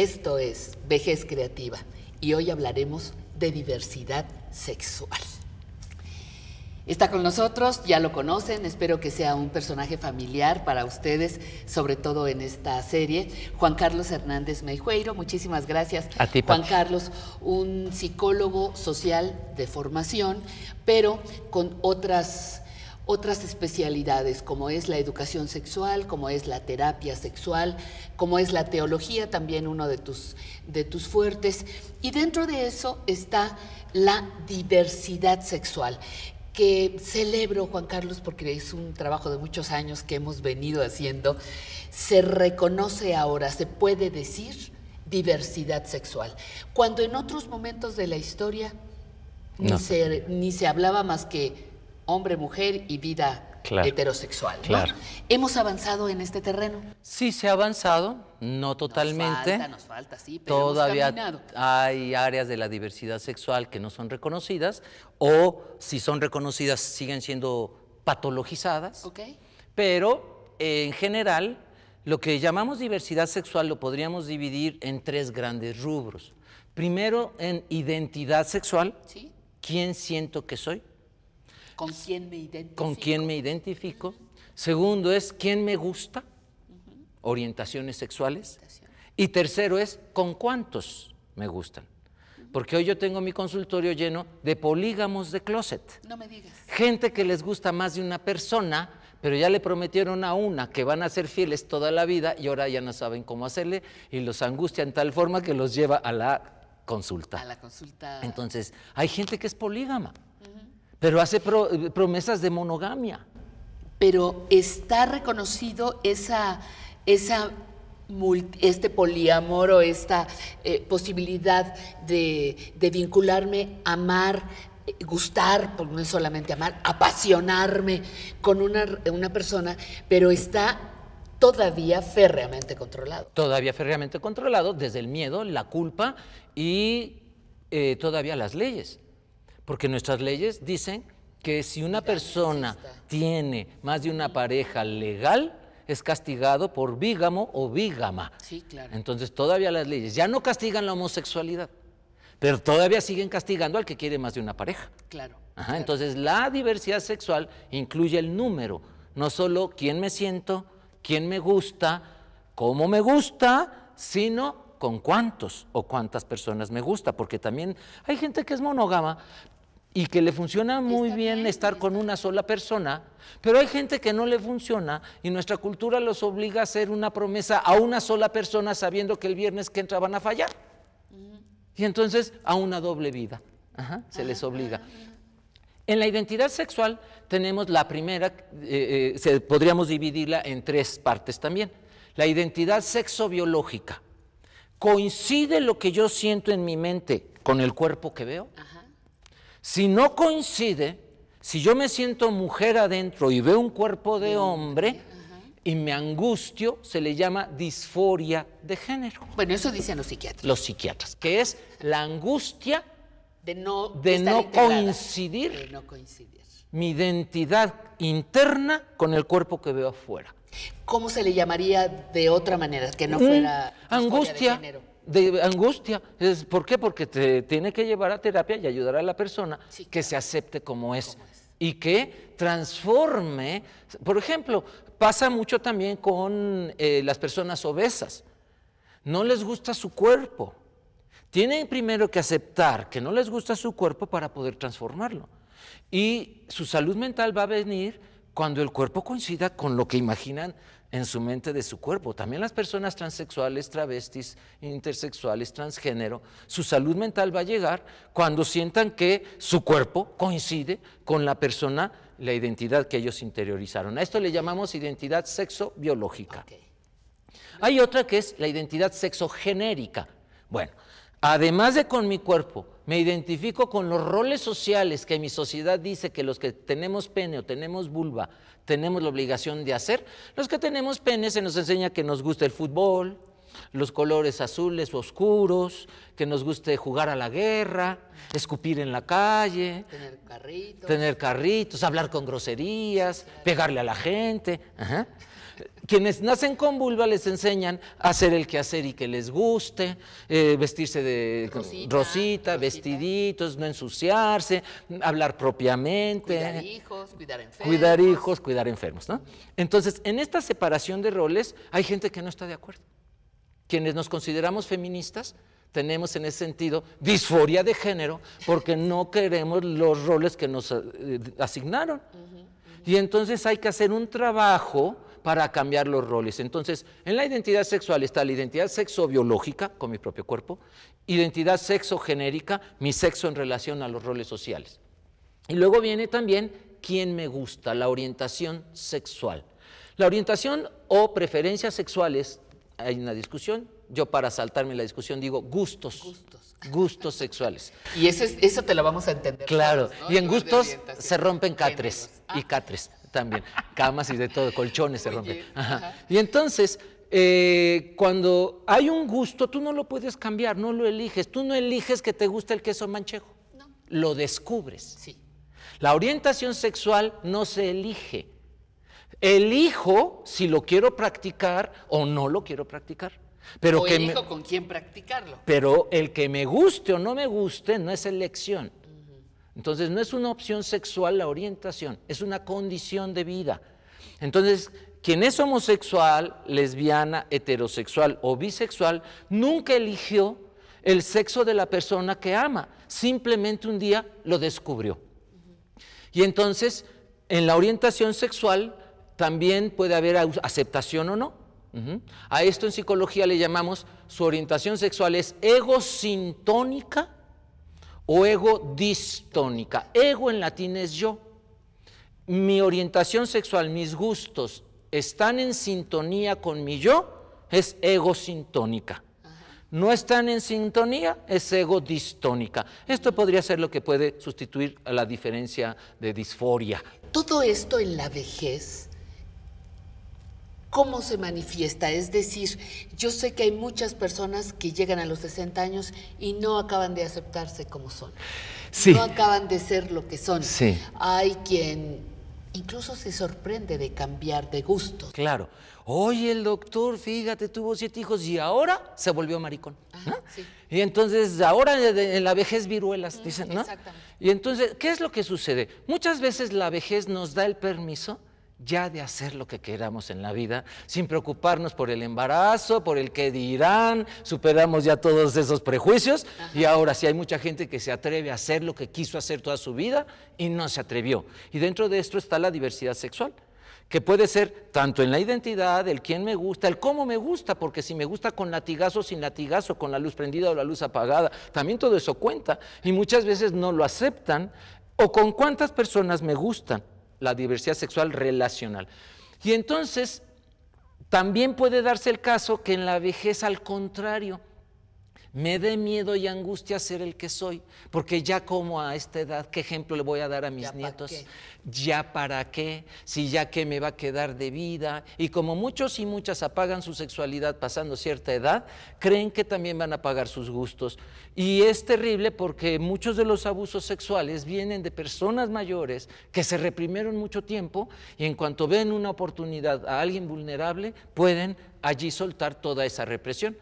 Esto es Vejez Creativa y hoy hablaremos de diversidad sexual. Está con nosotros, ya lo conocen, espero que sea un personaje familiar para ustedes, sobre todo en esta serie. Juan Carlos Hernández Meijueiro, muchísimas gracias. A ti, Juan Carlos, un psicólogo social de formación, pero con otras otras especialidades como es la educación sexual, como es la terapia sexual, como es la teología, también uno de tus, de tus fuertes. Y dentro de eso está la diversidad sexual que celebro, Juan Carlos, porque es un trabajo de muchos años que hemos venido haciendo, se reconoce ahora, se puede decir diversidad sexual, cuando en otros momentos de la historia ni, se, ni se hablaba más que hombre, mujer y vida heterosexual. Claro. ¿Hemos avanzado en este terreno? Sí, se ha avanzado, no totalmente. Nos nos falta, sí, pero Todavía hay áreas de la diversidad sexual que no son reconocidas o si son reconocidas siguen siendo patologizadas. Pero en general, lo que llamamos diversidad sexual lo podríamos dividir en tres grandes rubros. Primero, en identidad sexual. ¿Quién siento que soy? ¿Con quién me identifico? ¿Con quién me identifico? Segundo es, ¿quién me gusta? Orientaciones sexuales. Y tercero es, ¿con cuántos me gustan? Porque hoy yo tengo mi consultorio lleno de polígamos de closet. No me digas. Gente que les gusta más de una persona, pero ya le prometieron a una que van a ser fieles toda la vida y ahora ya no saben cómo hacerle y los angustia en tal forma que los lleva a la consulta. A la consulta. Entonces, hay gente que es polígama pero hace eh, promesas de monogamia. Pero está reconocido esa, esa este poliamor o esta eh, posibilidad de, vincularme, amar, eh, gustar, porque no es solamente amar, apasionarme con una, una persona, pero está todavía férreamente controlado. Todavía férreamente controlado desde el miedo, la culpa y todavía las leyes. Porque nuestras leyes dicen que si una persona tiene más de una pareja legal, es castigado por bígamo o bígama. Sí, claro. Entonces todavía las leyes ya no castigan la homosexualidad, pero todavía siguen castigando al que quiere más de una pareja. Claro. claro. Entonces la diversidad sexual incluye el número, no solo quién me siento, quién me gusta, cómo me gusta, sino con cuántos o cuántas personas me gusta, porque también hay gente que es monógama, y que le funciona muy bien, estar con una sola persona, pero hay gente que no le funciona y nuestra cultura los obliga a hacer una promesa a una sola persona sabiendo que el viernes que entra van a fallar. Y entonces a una doble vida se les obliga. En la identidad sexual tenemos la primera, eh, eh, podríamos dividirla en tres partes también. La identidad sexobiológica. Coincide lo que yo siento en mi mente con el cuerpo que veo. Ajá. Si no coincide, si yo me siento mujer adentro y veo un cuerpo de hombre, y me angustio, se le llama disforia de género. Bueno, eso dicen los psiquiatras. Los psiquiatras, que es la angustia de no, coincidir, mi identidad interna con el cuerpo que veo afuera. ¿Cómo se le llamaría de otra manera que no fuera angustia de género? de angustia. ¿Por qué? Porque te tiene que llevar a terapia y ayudar a la persona que se acepte como es, y que transforme. Por ejemplo, pasa mucho también con eh, las personas obesas. No les gusta su cuerpo. Tienen primero que aceptar que no les gusta su cuerpo para poder transformarlo. Y su salud mental va a venir cuando el cuerpo coincida con lo que imaginan en su mente de su cuerpo. También las personas transexuales, travestis, intersexuales, transgénero, su salud mental va a llegar cuando sientan que su cuerpo coincide con la persona, la identidad que ellos interiorizaron. A esto le llamamos identidad sexo-biológica. Hay otra que es la identidad sexogenérica. Bueno, además de con mi cuerpo, me identifico con los roles sociales que mi sociedad dice que los que tenemos pene o tenemos vulva tenemos la obligación de hacer. Los que tenemos pene se nos enseña que nos gusta el fútbol, los colores azules oscuros, que nos guste jugar a la guerra, escupir en la calle, tener carritos, tener carritos hablar con groserías, pegarle a la gente quienes nacen con vulva les enseñan a hacer el quehacer y que les guste, eh, vestirse de rosita, vestiditos, no ensuciarse, hablar propiamente. Cuidar hijos, cuidar enfermos. Cuidar hijos, cuidar enfermos, Entonces, en esta separación de roles hay gente que no está de acuerdo. Quienes nos consideramos feministas, tenemos en ese sentido disforia de género porque no queremos los roles que nos eh, asignaron. Y entonces hay que hacer un trabajo para cambiar los roles. Entonces, en la identidad sexual está la identidad sexo biológica con mi propio cuerpo, identidad sexo genérica, mi sexo en relación a los roles sociales. Y luego viene también quién me gusta, la orientación sexual. La orientación o preferencias sexuales, hay una discusión, yo para saltarme la discusión digo gustos. Gustos. sexuales. Y eso, te lo vamos a entender. Claro, y en gustos se rompen catres y catres también, camas y de todo, colchones se rompen. Y entonces, eh, cuando hay un gusto, tú no lo puedes cambiar, no lo eliges. Tú no eliges que te guste el queso manchego. No. Lo descubres. Sí. La orientación sexual no se elige. Elijo si lo quiero practicar o no lo quiero practicar. Pero elijo con quién practicarlo. Pero el que me guste o no me guste no es elección. Entonces no es una opción sexual la orientación, es una condición de vida. Entonces, quien es homosexual, lesbiana, heterosexual o bisexual, nunca eligió el sexo de la persona que ama, simplemente un día lo descubrió. Y entonces, en la orientación sexual también puede haber aceptación o no. A esto en psicología le llamamos su orientación sexual es egosintónica o ego distónica. Ego en latín es yo. Mi orientación sexual, mis gustos están en sintonía con mi yo, es ego sintónica. No están en sintonía, es ego distónica. Esto podría ser lo que puede sustituir a la diferencia de disforia. Todo esto en la vejez ¿Cómo se manifiesta? Es decir, yo sé que hay muchas personas que llegan a los 60 años y no acaban de aceptarse como son. No acaban de ser lo que son. Hay quien incluso se sorprende de cambiar de gusto. Claro. Oye, el doctor, fíjate, tuvo siete hijos y ahora se volvió maricón. Ajá, Y entonces ahora en la vejez viruelas, mm, dicen, ¿no? Exactamente. Y entonces, ¿qué es lo que sucede? Muchas veces la vejez nos da el permiso ya de hacer lo que queramos en la vida, sin preocuparnos por el embarazo, por el que dirán, superamos ya todos esos prejuicios y ahora sí hay mucha gente que se atreve a hacer lo que quiso hacer toda su vida y no se atrevió. Y dentro de esto está la diversidad sexual que puede ser tanto en la identidad, el quién me gusta, el cómo me gusta, porque si me gusta con latigazo, sin latigazo, con la luz prendida o la luz apagada, también todo eso cuenta y muchas veces no lo aceptan, o con cuántas personas me gustan, la diversidad sexual relacional. Y entonces, también puede darse el caso que en la vejez, al contrario, me dé miedo y angustia ser el que soy, porque ya como a esta edad, ¿qué ejemplo le voy a dar a mis nietos? ¿Ya para qué? Si ya que me va a quedar de vida. Y como muchos y muchas apagan su sexualidad pasando cierta edad, creen que también van a apagar sus gustos. Y es terrible porque muchos de los abusos sexuales vienen de personas mayores que se reprimieron mucho tiempo y en cuanto ven una oportunidad a alguien vulnerable, pueden allí soltar toda esa represión.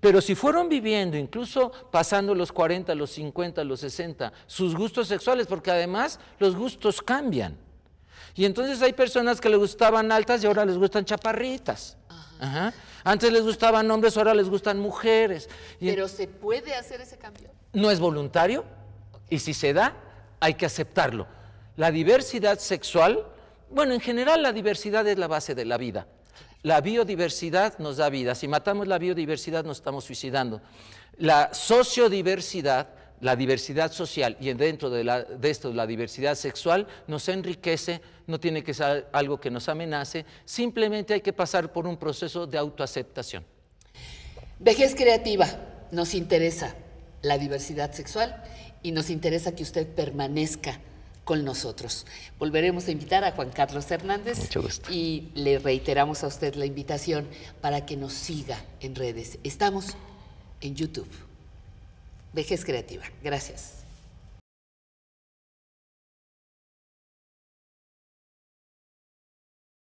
Pero si fueron viviendo, incluso pasando los 40, los 50, los 60, sus gustos sexuales, porque además los gustos cambian. Y entonces hay personas que les gustaban altas y ahora les gustan chaparritas. Antes les gustaban hombres, ahora les gustan mujeres. Pero se puede hacer ese cambio. No es voluntario y si se da, hay que aceptarlo. La diversidad sexual, bueno, en general la diversidad es la base de la vida. La biodiversidad nos da vida. Si matamos la biodiversidad nos estamos suicidando. La sociodiversidad, la diversidad social y dentro de, la, de esto la diversidad sexual nos enriquece, no tiene que ser algo que nos amenace, simplemente hay que pasar por un proceso de autoaceptación. Vejez creativa, nos interesa la diversidad sexual y nos interesa que usted permanezca con nosotros. Volveremos a invitar a Juan Carlos Hernández. Y le reiteramos a usted la invitación para que nos siga en redes. Estamos en YouTube. Vejez Creativa. Gracias.